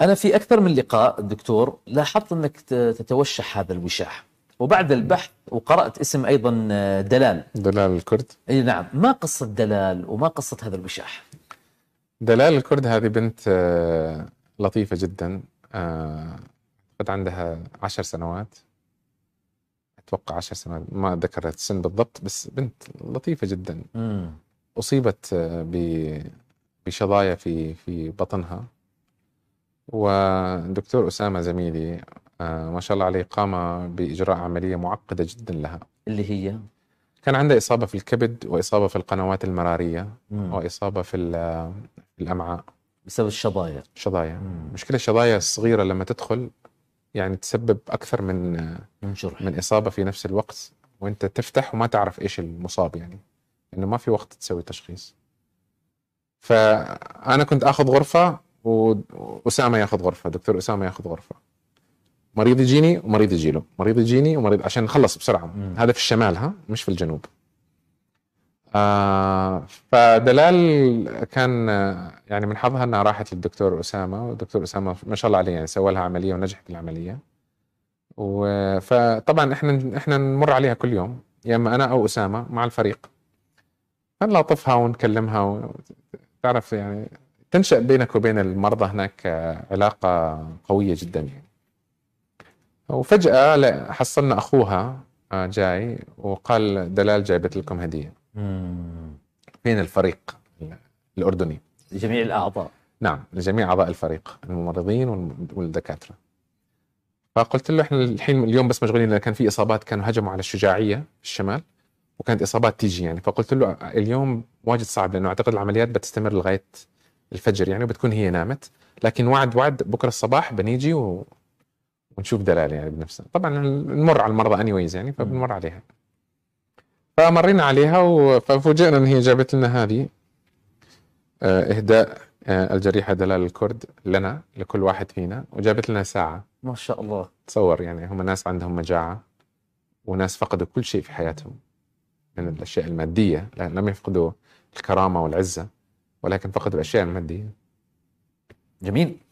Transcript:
انا في اكثر من لقاء دكتور لاحظت انك تتوشح هذا الوشاح وبعد البحث وقرات اسم ايضا آه، دلال دلال الكرد اي نعم ما قصه دلال وما قصه هذا الوشاح دلال الكرد هذه بنت آه، لطيفه جدا آه، قد عندها عشر سنوات اتوقع عشر سنوات ما ذكرت السن بالضبط بس بنت لطيفه جدا م. اصيبت بشظايا في في بطنها ودكتور أسامة زميلي آه، ما شاء الله عليه قام بإجراء عملية معقدة جدا لها اللي هي كان عنده إصابة في الكبد وإصابة في القنوات المرارية مم. وإصابة في آه، الأمعاء بسبب الشظايا الشظايا مشكلة الشظايا الصغيرة لما تدخل يعني تسبب أكثر من آه، من جرح من إصابة في نفس الوقت وأنت تفتح وما تعرف إيش المصاب يعني إنه ما في وقت تسوي تشخيص فأنا كنت آخذ غرفة واسامه ياخذ غرفه دكتور اسامه ياخذ غرفه مريض يجيني ومريض يجي له مريض يجيني ومريض عشان نخلص بسرعه مم. هذا في الشمال ها مش في الجنوب آه فدلال كان يعني من حظها انها راحت للدكتور اسامه والدكتور اسامه ما شاء الله عليه يعني سوى لها عمليه ونجحت العمليه فطبعا احنا احنا نمر عليها كل يوم يا اما انا او اسامه مع الفريق فنلاطفها ونكلمها و... تعرف يعني تنشأ بينك وبين المرضى هناك آه، علاقة قوية جدا يعني وفجأة حصلنا أخوها آه، جاي وقال دلال جايبت لكم هدية فين الفريق الأردني جميع الأعضاء نعم لجميع أعضاء الفريق الممرضين والدكاترة فقلت له احنا الحين اليوم بس مشغولين لان كان في اصابات كانوا هجموا على الشجاعيه في الشمال وكانت اصابات تيجي يعني فقلت له اليوم واجد صعب لانه اعتقد العمليات بتستمر لغايه الفجر يعني وبتكون هي نامت لكن وعد وعد بكره الصباح بنيجي و... ونشوف دلال يعني بنفسنا طبعا نمر على المرضى اني ويز يعني فبنمر عليها فمرينا عليها و... ففوجئنا ان هي جابت لنا هذه آه، اهداء آه، الجريحه دلال الكرد لنا لكل واحد فينا وجابت لنا ساعه ما شاء الله تصور يعني هم ناس عندهم مجاعه وناس فقدوا كل شيء في حياتهم من الاشياء الماديه لم يفقدوا الكرامه والعزه ولكن فقد الأشياء المادية جميل